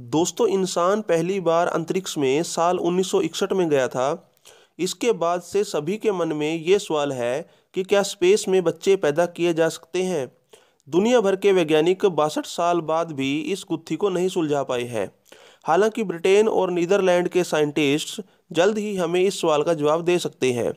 दोस्तों इंसान पहली बार अंतरिक्ष में साल 1961 में गया था इसके बाद से सभी के मन में ये सवाल है कि क्या स्पेस में बच्चे पैदा किए जा सकते हैं दुनिया भर के वैज्ञानिक बासठ साल बाद भी इस गुत्थी को नहीं सुलझा पाए हैं हालांकि ब्रिटेन और नीदरलैंड के साइंटिस्ट जल्द ही हमें इस सवाल का जवाब दे सकते हैं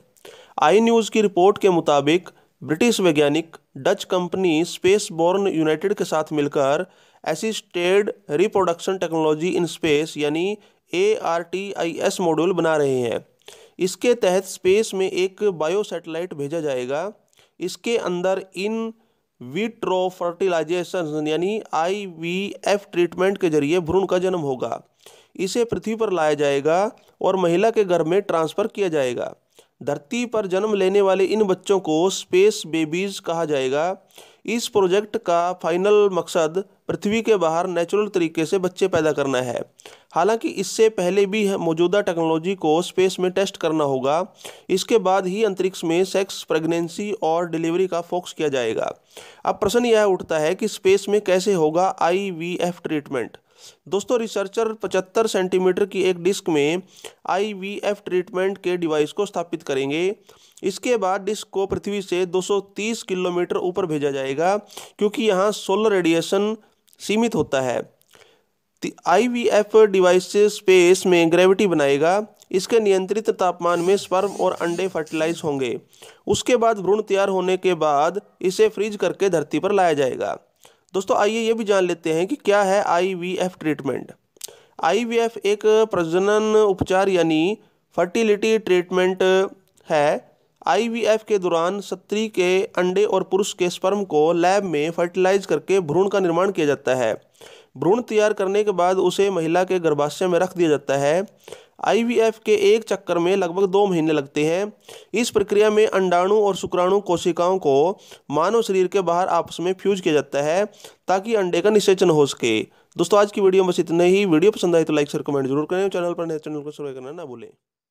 आई न्यूज़ की रिपोर्ट के मुताबिक ब्रिटिश वैज्ञानिक Dutch company SpaceBorn United के साथ मिलकर assisted reproduction technology in space यानी A R T I S module बना रहे हैं इसके तहत स्पेस में एक बायो सैटेलाइट भेजा जाएगा इसके अंदर इन विट्रो फर्टिलाइजेशन यानी आई वी एफ ट्रीटमेंट के जरिए भ्रूण का जन्म होगा इसे पृथ्वी पर लाया जाएगा और महिला के घर में ट्रांसफ़र किया जाएगा धरती पर जन्म लेने वाले इन बच्चों को स्पेस बेबीज़ कहा जाएगा इस प्रोजेक्ट का फाइनल मकसद पृथ्वी के बाहर नेचुरल तरीके से बच्चे पैदा करना है हालांकि इससे पहले भी मौजूदा टेक्नोलॉजी को स्पेस में टेस्ट करना होगा इसके बाद ही अंतरिक्ष में सेक्स प्रेगनेंसी और डिलीवरी का फोकस किया जाएगा अब प्रश्न यह उठता है कि स्पेस में कैसे होगा आईवीएफ ट्रीटमेंट दोस्तों रिसर्चर 75 सेंटीमीटर की एक डिस्क में आईवीएफ ट्रीटमेंट के डिवाइस को स्थापित करेंगे इसके बाद डिस्क को पृथ्वी से 230 किलोमीटर ऊपर भेजा जाएगा क्योंकि यहाँ सोलर रेडिएशन सीमित होता है I V F device space में ग्रेविटी बनाएगा इसके नियंत्रित तापमान में स्पर्म और अंडे फर्टिलाइज होंगे उसके बाद भ्रूण तैयार होने के बाद इसे फ्रीज करके धरती पर लाया जाएगा दोस्तों आइए ये भी जान लेते हैं कि क्या है आईवीएफ ट्रीटमेंट आईवीएफ एक प्रजनन उपचार यानी फर्टिलिटी ट्रीटमेंट है आईवीएफ के दौरान सत्री के अंडे और पुरुष के स्पर्म को लैब में फर्टिलाइज करके भ्रूण का निर्माण किया जाता है भ्रूण तैयार करने के बाद उसे महिला के गर्भाशय में रख दिया जाता है आईवीएफ के एक चक्कर में लगभग दो महीने लगते हैं इस प्रक्रिया में अंडाणु और शुक्राणु कोशिकाओं को मानव शरीर के बाहर आपस में फ्यूज किया जाता है ताकि अंडे का निषेचन हो सके दोस्तों आज की वीडियो में बस इतने ही वीडियो पसंद आए तो लाइक शेयर कमेंट जरूर करें चैनल पर नए चैनल तो को सब्सक्राइब करना ना भूलें